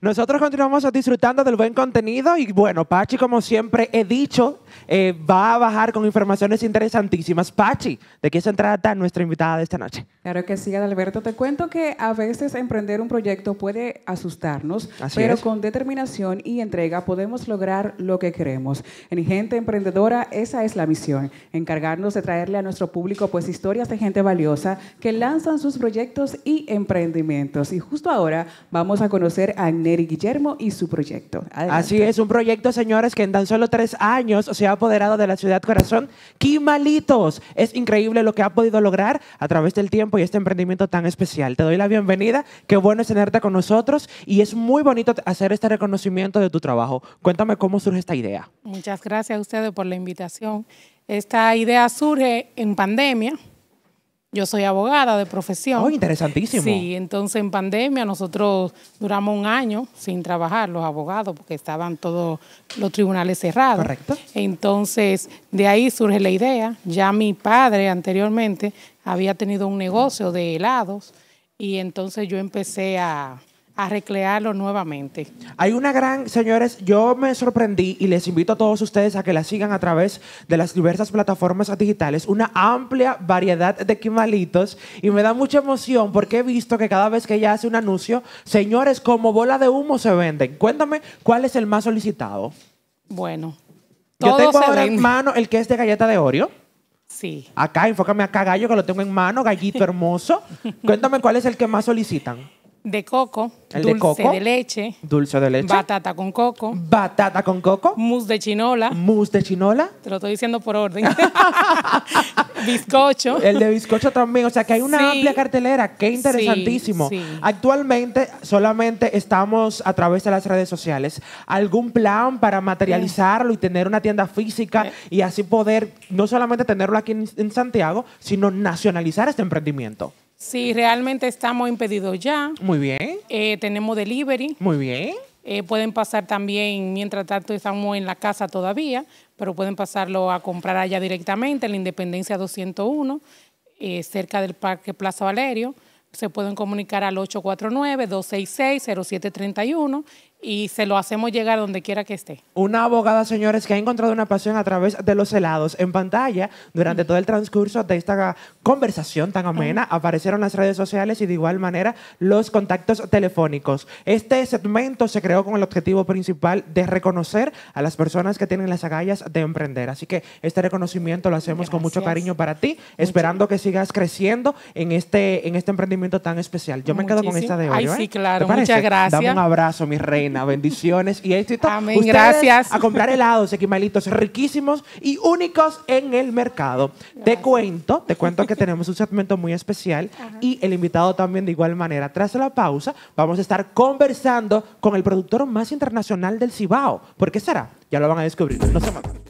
Nosotros continuamos disfrutando del buen contenido y bueno, Pachi, como siempre he dicho, eh, va a bajar con informaciones interesantísimas. Pachi, ¿de qué se trata nuestra invitada de esta noche? Claro que sí, Alberto. Te cuento que a veces emprender un proyecto puede asustarnos, pero con determinación y entrega podemos lograr lo que queremos. En Gente Emprendedora, esa es la misión, encargarnos de traerle a nuestro público pues historias de gente valiosa que lanzan sus proyectos y emprendimientos. Y justo ahora vamos a conocer a Neri Guillermo y su proyecto. Así es, un proyecto, señores, que en tan solo tres años se ha apoderado de la ciudad corazón. ¡Qué malitos! Es increíble lo que ha podido lograr a través del tiempo y este emprendimiento tan especial. Te doy la bienvenida, qué bueno es tenerte con nosotros y es muy bonito hacer este reconocimiento de tu trabajo. Cuéntame cómo surge esta idea. Muchas gracias a ustedes por la invitación. Esta idea surge en pandemia yo soy abogada de profesión. Oh, interesantísimo. Sí, entonces en pandemia nosotros duramos un año sin trabajar los abogados porque estaban todos los tribunales cerrados. Correcto. Entonces de ahí surge la idea. Ya mi padre anteriormente había tenido un negocio de helados y entonces yo empecé a a recrearlo nuevamente. Hay una gran, señores, yo me sorprendí y les invito a todos ustedes a que la sigan a través de las diversas plataformas digitales, una amplia variedad de quimalitos y me da mucha emoción porque he visto que cada vez que ella hace un anuncio, señores, como bola de humo se venden. Cuéntame cuál es el más solicitado. Bueno, yo tengo ahora en mano el que es de galleta de Oreo. Sí. Acá, enfócame acá, gallo, que lo tengo en mano, gallito hermoso. Cuéntame cuál es el que más solicitan de coco, dulce de, leche, dulce de leche, batata con coco, batata con coco, mousse de chinola, mousse de chinola, te lo estoy diciendo por orden, bizcocho, el de bizcocho también, o sea que hay una amplia cartelera, qué interesantísimo. Actualmente solamente estamos a través de las redes sociales. ¿Algún plan para materializarlo y tener una tienda física eh. y así poder no solamente tenerlo aquí en Santiago, sino nacionalizar este emprendimiento? Sí, realmente estamos impedidos ya. Muy bien. Eh, tenemos delivery. Muy bien. Eh, pueden pasar también, mientras tanto estamos en la casa todavía, pero pueden pasarlo a comprar allá directamente, en la Independencia 201, eh, cerca del Parque Plaza Valerio se pueden comunicar al 849-266-0731 y se lo hacemos llegar donde quiera que esté. Una abogada, señores, que ha encontrado una pasión a través de los helados. En pantalla, durante mm. todo el transcurso de esta conversación tan amena, aparecieron las redes sociales y de igual manera los contactos telefónicos. Este segmento se creó con el objetivo principal de reconocer a las personas que tienen las agallas de emprender. Así que este reconocimiento lo hacemos con mucho cariño para ti, esperando que sigas creciendo en este, en este emprendimiento tan especial. Yo me quedo con esta de hoy. Ay, ¿eh? sí, claro. Muchas gracias. Dame un abrazo, mi reina. Bendiciones. Y éxito. Amén. gracias. A comprar helados, equimalitos riquísimos y únicos en el mercado. Te cuento, te cuento que tenemos un segmento muy especial y el invitado también de igual manera. Tras la pausa, vamos a estar conversando con el productor más internacional del Cibao. ¿Por qué será? Ya lo van a descubrir. No se acuerdo.